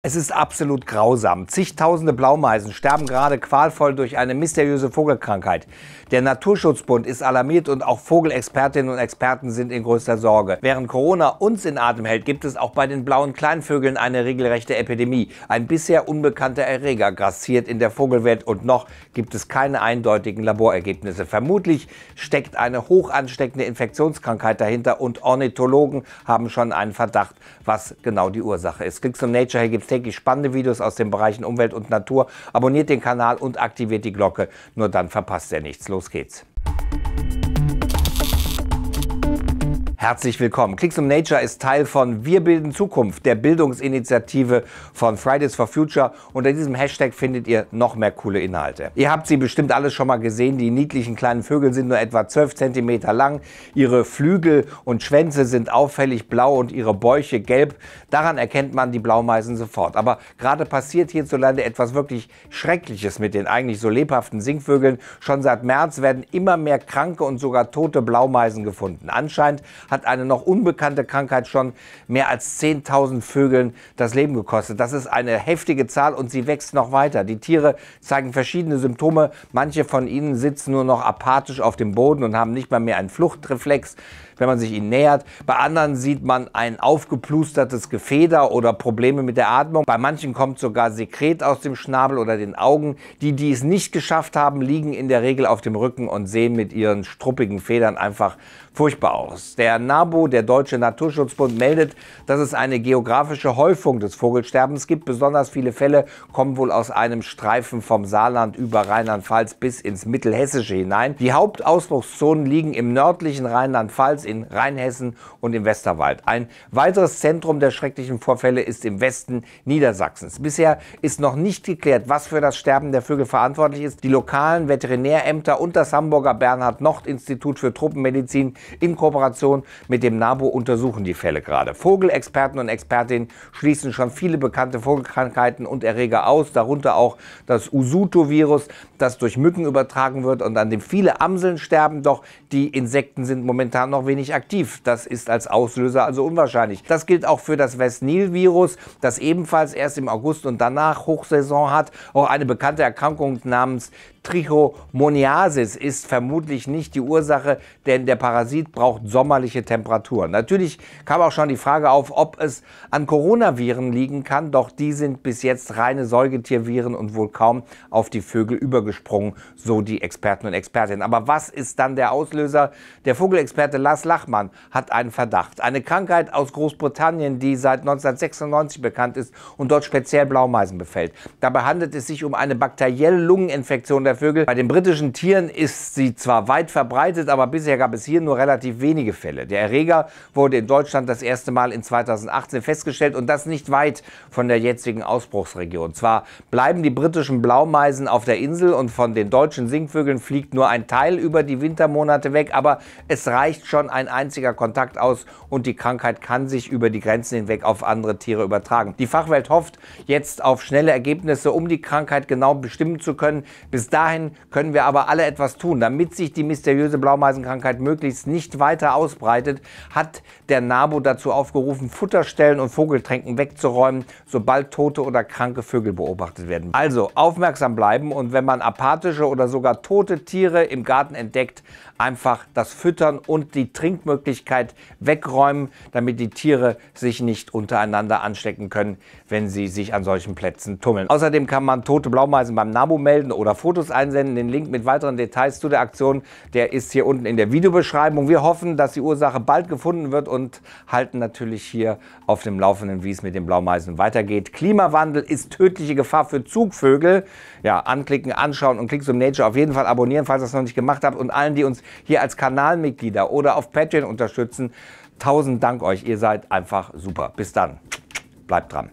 Es ist absolut grausam. Zigtausende Blaumeisen sterben gerade qualvoll durch eine mysteriöse Vogelkrankheit. Der Naturschutzbund ist alarmiert und auch Vogelexpertinnen und Experten sind in größter Sorge. Während Corona uns in Atem hält, gibt es auch bei den blauen Kleinvögeln eine regelrechte Epidemie. Ein bisher unbekannter Erreger grassiert in der Vogelwelt und noch gibt es keine eindeutigen Laborergebnisse. Vermutlich steckt eine hoch ansteckende Infektionskrankheit dahinter und Ornithologen haben schon einen Verdacht, was genau die Ursache ist. Klicks zum Nature, hier täglich spannende Videos aus den Bereichen Umwelt und Natur. Abonniert den Kanal und aktiviert die Glocke. Nur dann verpasst ihr nichts. Los geht's. Herzlich willkommen. Klicks um Nature ist Teil von Wir bilden Zukunft, der Bildungsinitiative von Fridays for Future. Unter diesem Hashtag findet ihr noch mehr coole Inhalte. Ihr habt sie bestimmt alle schon mal gesehen. Die niedlichen kleinen Vögel sind nur etwa 12 cm lang. Ihre Flügel und Schwänze sind auffällig blau und ihre Bäuche gelb. Daran erkennt man die Blaumeisen sofort. Aber gerade passiert hierzulande etwas wirklich Schreckliches mit den eigentlich so lebhaften Singvögeln. Schon seit März werden immer mehr kranke und sogar tote Blaumeisen gefunden. Anscheinend hat eine noch unbekannte Krankheit schon mehr als 10.000 Vögeln das Leben gekostet. Das ist eine heftige Zahl und sie wächst noch weiter. Die Tiere zeigen verschiedene Symptome. Manche von ihnen sitzen nur noch apathisch auf dem Boden und haben nicht mal mehr einen Fluchtreflex wenn man sich ihnen nähert. Bei anderen sieht man ein aufgeplustertes Gefeder oder Probleme mit der Atmung. Bei manchen kommt sogar Sekret aus dem Schnabel oder den Augen. Die, die es nicht geschafft haben, liegen in der Regel auf dem Rücken und sehen mit ihren struppigen Federn einfach furchtbar aus. Der NABU, der Deutsche Naturschutzbund, meldet, dass es eine geografische Häufung des Vogelsterbens gibt. Besonders viele Fälle kommen wohl aus einem Streifen vom Saarland über Rheinland-Pfalz bis ins Mittelhessische hinein. Die Hauptausbruchszonen liegen im nördlichen Rheinland-Pfalz, in Rheinhessen und im Westerwald. Ein weiteres Zentrum der schrecklichen Vorfälle ist im Westen Niedersachsens. Bisher ist noch nicht geklärt, was für das Sterben der Vögel verantwortlich ist. Die lokalen Veterinärämter und das Hamburger Bernhard-Nocht-Institut für Truppenmedizin in Kooperation mit dem NABU untersuchen die Fälle gerade. Vogelexperten und Expertinnen schließen schon viele bekannte Vogelkrankheiten und Erreger aus, darunter auch das Usuto-Virus, das durch Mücken übertragen wird und an dem viele Amseln sterben. Doch die Insekten sind momentan noch wenig aktiv. Das ist als Auslöser also unwahrscheinlich. Das gilt auch für das West Nil-Virus, das ebenfalls erst im August und danach Hochsaison hat. Auch eine bekannte Erkrankung namens Trichomoniasis ist vermutlich nicht die Ursache, denn der Parasit braucht sommerliche unterschiedliche Temperaturen. Natürlich kam auch schon die Frage auf, ob es an Coronaviren liegen kann, doch die sind bis jetzt reine Säugetierviren und wohl kaum auf die Vögel übergesprungen, so die Experten und Expertinnen. Aber was ist dann der Auslöser? Der Vogelexperte Lars Lachmann hat einen Verdacht. Eine Krankheit aus Großbritannien, die seit 1996 bekannt ist und dort speziell Blaumeisen befällt. Dabei handelt es sich um eine bakterielle Lungeninfektion der Vögel. Bei den britischen Tieren ist sie zwar weit verbreitet, aber bisher gab es hier nur relativ wenige Fälle. Der Erreger wurde in Deutschland das erste Mal in 2018 festgestellt und das nicht weit von der jetzigen Ausbruchsregion. Zwar bleiben die britischen Blaumeisen auf der Insel und von den deutschen Singvögeln fliegt nur ein Teil über die Wintermonate weg, aber es reicht schon ein einziger Kontakt aus und die Krankheit kann sich über die Grenzen hinweg auf andere Tiere übertragen. Die Fachwelt hofft jetzt auf schnelle Ergebnisse, um die Krankheit genau bestimmen zu können. Bis dahin können wir aber alle etwas tun, damit sich die mysteriöse Blaumeisenkrankheit möglichst nicht weiter ausbreitet eingeleitet, hat der NABU dazu aufgerufen, Futterstellen und Vogeltränken wegzuräumen, sobald tote oder kranke Vögel beobachtet werden. Also aufmerksam bleiben und wenn man apathische oder sogar tote Tiere im Garten entdeckt, einfach das Füttern und die Trinkmöglichkeit wegräumen, damit die Tiere sich nicht untereinander anstecken können, wenn sie sich an solchen Plätzen tummeln. Außerdem kann man tote Blaumeisen beim NABU melden oder Fotos einsenden. Den Link mit weiteren Details zu der Aktion, der ist hier unten in der Videobeschreibung. Wir hoffen, dass die Ursache bald gefunden wird und halten natürlich hier auf dem Laufenden, wie es mit den Blaumeisen weitergeht. Klimawandel ist tödliche Gefahr für Zugvögel. Ja, anklicken, anschauen und Klicks um Nature auf jeden Fall abonnieren, falls ihr es noch nicht gemacht habt. Und allen, die uns hier als Kanalmitglieder oder auf Patreon unterstützen. Tausend Dank euch, ihr seid einfach super. Bis dann, bleibt dran.